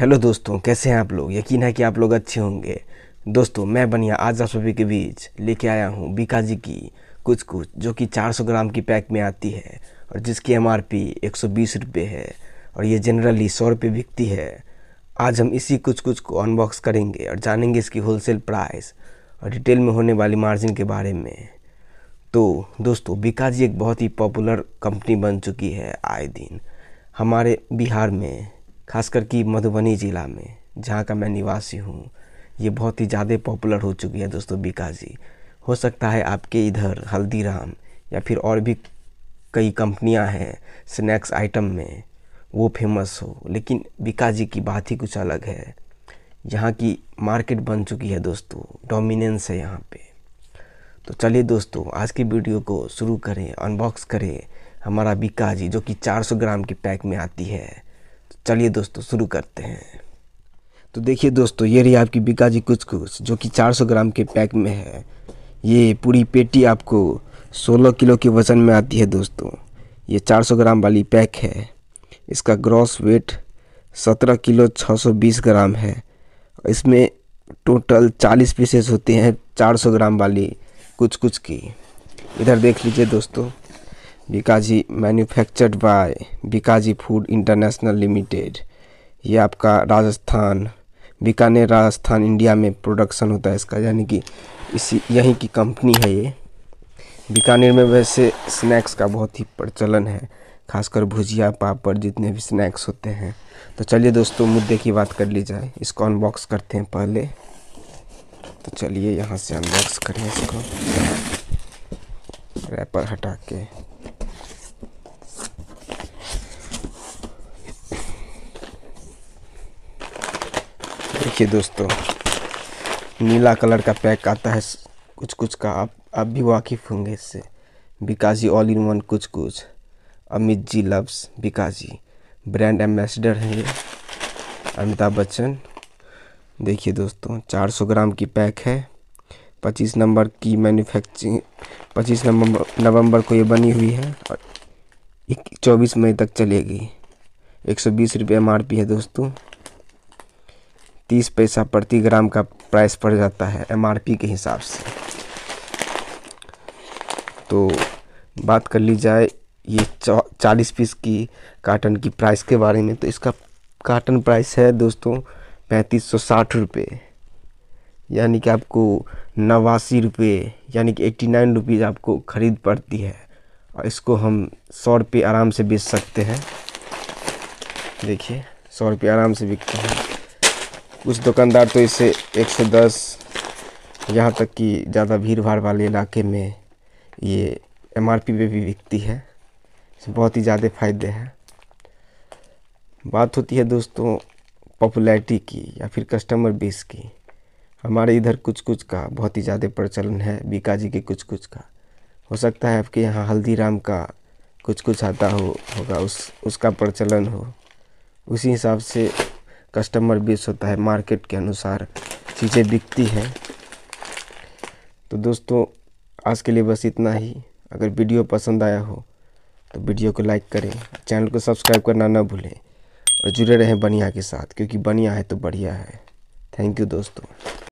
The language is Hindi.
हेलो दोस्तों कैसे हैं आप लोग यकीन है कि आप लोग अच्छे होंगे दोस्तों मैं बनिया आज आप सभी के बीच लेके आया हूँ बीकाजी की कुछ कुछ जो कि 400 ग्राम की पैक में आती है और जिसकी एम आर पी एक है और ये जनरली सौ रुपये बिकती है आज हम इसी कुछ कुछ को अनबॉक्स करेंगे और जानेंगे इसकी होलसेल प्राइस और डिटेल में होने वाली मार्जिन के बारे में तो दोस्तों बीकाजी एक बहुत ही पॉपुलर कंपनी बन चुकी है आए दिन हमारे बिहार में खासकर कि मधुबनी ज़िला में जहाँ का मैं निवासी हूँ ये बहुत ही ज़्यादा पॉपुलर हो चुकी है दोस्तों बिकाजी हो सकता है आपके इधर हल्दीराम या फिर और भी कई कंपनियां हैं स्नैक्स आइटम में वो फेमस हो लेकिन बिकाजी की बात ही कुछ अलग है यहाँ की मार्केट बन चुकी है दोस्तों डोमिनेंस है यहाँ पे तो चलिए दोस्तों आज की वीडियो को शुरू करें अनबॉक्स करें हमारा जी जो कि 400 ग्राम की पैक में आती है चलिए दोस्तों शुरू करते हैं तो देखिए दोस्तों ये रही आपकी बिकाजी कुछ कुछ जो कि 400 ग्राम के पैक में है ये पूरी पेटी आपको 16 किलो के वज़न में आती है दोस्तों ये 400 ग्राम वाली पैक है इसका ग्रॉस वेट 17 किलो 620 ग्राम है इसमें टोटल 40 पीसेस होते हैं 400 ग्राम वाली कुछ कुछ की इधर देख लीजिए दोस्तों Bikaji manufactured by Bikaji food international limited ये आपका राजस्थान बीकानेर राजस्थान इंडिया में प्रोडक्शन होता है इसका यानी कि इसी यहीं की कंपनी है ये बीकानेर में वैसे स्नैक्स का बहुत ही प्रचलन है खासकर भुजिया पापड़ जितने भी स्नैक्स होते हैं तो चलिए दोस्तों मुद्दे की बात कर ली जाए इसको अनबॉक्स करते हैं पहले तो चलिए यहाँ से अनबॉक्स करें इसको रैपर हटा के देखिए दोस्तों नीला कलर का पैक आता है कुछ कुछ का आप आप भी वाकिफ होंगे इससे विकास जी ऑल इन वन कुछ कुछ Amit ji loves Vikas ji brand ambassador हैं ये अमिताभ बच्चन देखिए दोस्तों 400 ग्राम की पैक है 25 नंबर की मैन्युफैक्चरिंग 25 नवंबर नवंबर को ये बनी हुई है और चौबीस मई तक चलेगी बीस रुपये एम है दोस्तों तीस पैसा प्रति ग्राम का प्राइस पड़ जाता है एमआरपी के हिसाब से तो बात कर ली जाए ये चालीस पीस की काटन की प्राइस के बारे में तो इसका काटन प्राइस है दोस्तों पैंतीस सौ साठ रुपये यानी कि आपको नवासी रुपये यानी कि एट्टी नाइन रुपीज़ आपको ख़रीद पड़ती है और इसको हम सौ रुपये आराम से बेच सकते हैं देखिए सौ रुपये आराम से बिकते हैं कुछ दुकानदार तो इसे 110 यहाँ तक कि ज़्यादा भीड़ भाड़ वाले इलाके में ये एम आर पी पे भी बिकती है इसमें बहुत ही ज़्यादा फ़ायदे हैं बात होती है दोस्तों पॉपुलैरिटी की या फिर कस्टमर बेस की हमारे इधर कुछ कुछ का बहुत ही ज़्यादा प्रचलन है बीका जी के कुछ कुछ का हो सकता है आपके यहाँ हल्दीराम का कुछ कुछ आता हो होगा उस उसका प्रचलन हो उसी हिसाब से कस्टमर बेस होता है मार्केट के अनुसार चीज़ें बिकती हैं तो दोस्तों आज के लिए बस इतना ही अगर वीडियो पसंद आया हो तो वीडियो को लाइक करें चैनल को सब्सक्राइब करना ना भूलें और जुड़े रहें बनिया के साथ क्योंकि बनिया है तो बढ़िया है थैंक यू दोस्तों